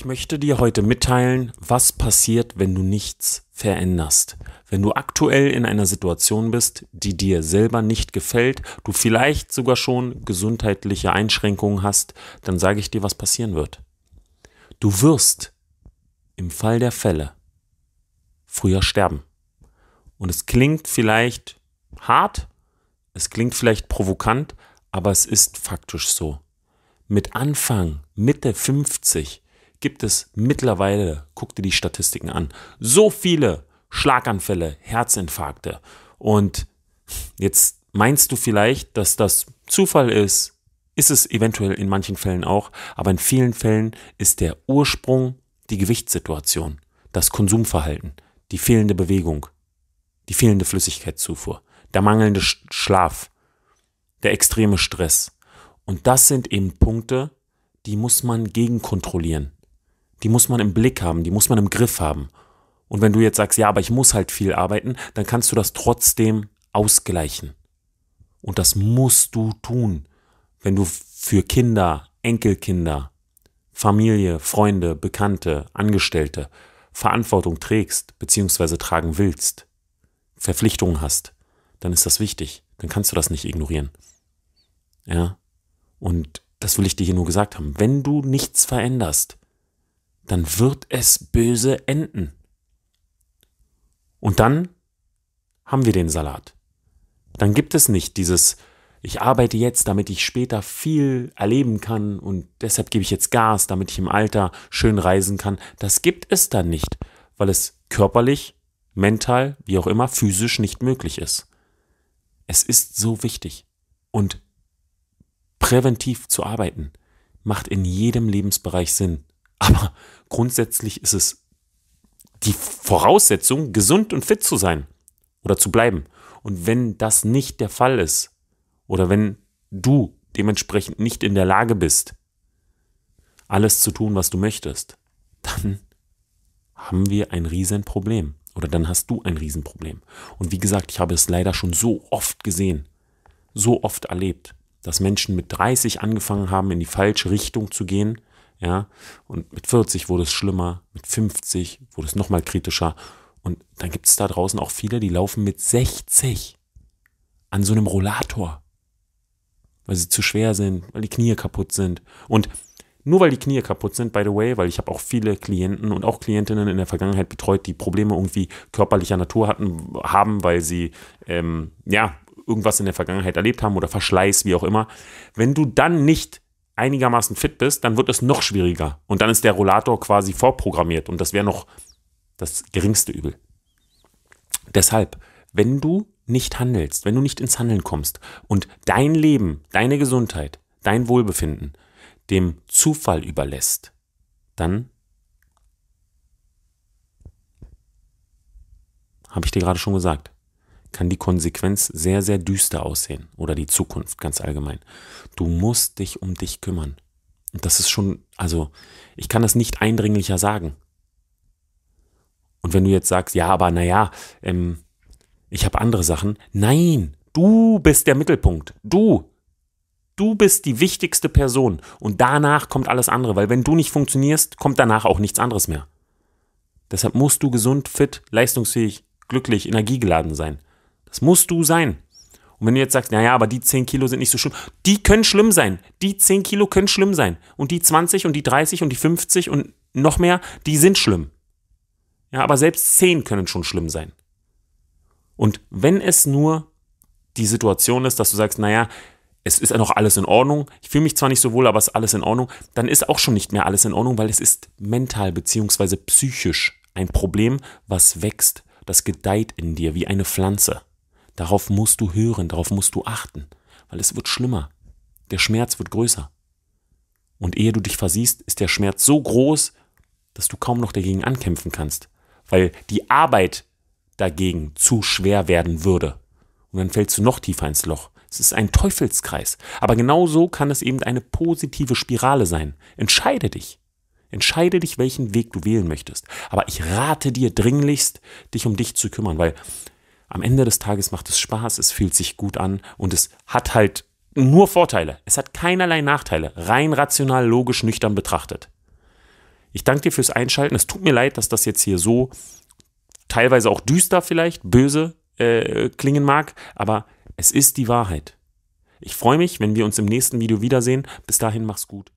Ich möchte dir heute mitteilen, was passiert, wenn du nichts veränderst. Wenn du aktuell in einer Situation bist, die dir selber nicht gefällt, du vielleicht sogar schon gesundheitliche Einschränkungen hast, dann sage ich dir, was passieren wird. Du wirst im Fall der Fälle früher sterben. Und es klingt vielleicht hart, es klingt vielleicht provokant, aber es ist faktisch so. Mit Anfang, Mitte 50 gibt es mittlerweile, guck dir die Statistiken an, so viele Schlaganfälle, Herzinfarkte. Und jetzt meinst du vielleicht, dass das Zufall ist, ist es eventuell in manchen Fällen auch, aber in vielen Fällen ist der Ursprung die Gewichtssituation, das Konsumverhalten, die fehlende Bewegung, die fehlende Flüssigkeitszufuhr, der mangelnde Schlaf, der extreme Stress. Und das sind eben Punkte, die muss man gegenkontrollieren die muss man im Blick haben, die muss man im Griff haben. Und wenn du jetzt sagst, ja, aber ich muss halt viel arbeiten, dann kannst du das trotzdem ausgleichen. Und das musst du tun, wenn du für Kinder, Enkelkinder, Familie, Freunde, Bekannte, Angestellte Verantwortung trägst bzw. tragen willst, Verpflichtungen hast, dann ist das wichtig. Dann kannst du das nicht ignorieren. Ja? Und das will ich dir hier nur gesagt haben. Wenn du nichts veränderst, dann wird es böse enden. Und dann haben wir den Salat. Dann gibt es nicht dieses, ich arbeite jetzt, damit ich später viel erleben kann und deshalb gebe ich jetzt Gas, damit ich im Alter schön reisen kann. Das gibt es dann nicht, weil es körperlich, mental, wie auch immer, physisch nicht möglich ist. Es ist so wichtig. Und präventiv zu arbeiten macht in jedem Lebensbereich Sinn. Aber grundsätzlich ist es die Voraussetzung, gesund und fit zu sein oder zu bleiben. Und wenn das nicht der Fall ist oder wenn du dementsprechend nicht in der Lage bist, alles zu tun, was du möchtest, dann haben wir ein Riesenproblem oder dann hast du ein Riesenproblem. Und wie gesagt, ich habe es leider schon so oft gesehen, so oft erlebt, dass Menschen mit 30 angefangen haben, in die falsche Richtung zu gehen, ja. Und mit 40 wurde es schlimmer, mit 50 wurde es nochmal kritischer. Und dann gibt es da draußen auch viele, die laufen mit 60 an so einem Rollator, weil sie zu schwer sind, weil die Knie kaputt sind. Und nur weil die Knie kaputt sind, by the way, weil ich habe auch viele Klienten und auch Klientinnen in der Vergangenheit betreut, die Probleme irgendwie körperlicher Natur hatten, haben, weil sie ähm, ja irgendwas in der Vergangenheit erlebt haben oder Verschleiß, wie auch immer. Wenn du dann nicht einigermaßen fit bist, dann wird es noch schwieriger. Und dann ist der Rollator quasi vorprogrammiert und das wäre noch das geringste Übel. Deshalb, wenn du nicht handelst, wenn du nicht ins Handeln kommst und dein Leben, deine Gesundheit, dein Wohlbefinden dem Zufall überlässt, dann habe ich dir gerade schon gesagt, kann die Konsequenz sehr, sehr düster aussehen oder die Zukunft ganz allgemein. Du musst dich um dich kümmern. Und das ist schon, also ich kann das nicht eindringlicher sagen. Und wenn du jetzt sagst, ja, aber naja, ähm, ich habe andere Sachen. Nein, du bist der Mittelpunkt. Du. Du bist die wichtigste Person. Und danach kommt alles andere, weil wenn du nicht funktionierst, kommt danach auch nichts anderes mehr. Deshalb musst du gesund, fit, leistungsfähig, glücklich, energiegeladen sein. Das musst du sein. Und wenn du jetzt sagst, naja, aber die 10 Kilo sind nicht so schlimm, die können schlimm sein. Die 10 Kilo können schlimm sein. Und die 20 und die 30 und die 50 und noch mehr, die sind schlimm. Ja, aber selbst 10 können schon schlimm sein. Und wenn es nur die Situation ist, dass du sagst, naja, es ist ja noch alles in Ordnung, ich fühle mich zwar nicht so wohl, aber es ist alles in Ordnung, dann ist auch schon nicht mehr alles in Ordnung, weil es ist mental bzw. psychisch ein Problem, was wächst, das gedeiht in dir wie eine Pflanze. Darauf musst du hören, darauf musst du achten, weil es wird schlimmer. Der Schmerz wird größer. Und ehe du dich versiehst, ist der Schmerz so groß, dass du kaum noch dagegen ankämpfen kannst, weil die Arbeit dagegen zu schwer werden würde. Und dann fällst du noch tiefer ins Loch. Es ist ein Teufelskreis. Aber genau so kann es eben eine positive Spirale sein. Entscheide dich. Entscheide dich, welchen Weg du wählen möchtest. Aber ich rate dir dringlichst, dich um dich zu kümmern, weil am Ende des Tages macht es Spaß, es fühlt sich gut an und es hat halt nur Vorteile. Es hat keinerlei Nachteile, rein rational, logisch, nüchtern betrachtet. Ich danke dir fürs Einschalten. Es tut mir leid, dass das jetzt hier so teilweise auch düster vielleicht, böse äh, klingen mag, aber es ist die Wahrheit. Ich freue mich, wenn wir uns im nächsten Video wiedersehen. Bis dahin, mach's gut.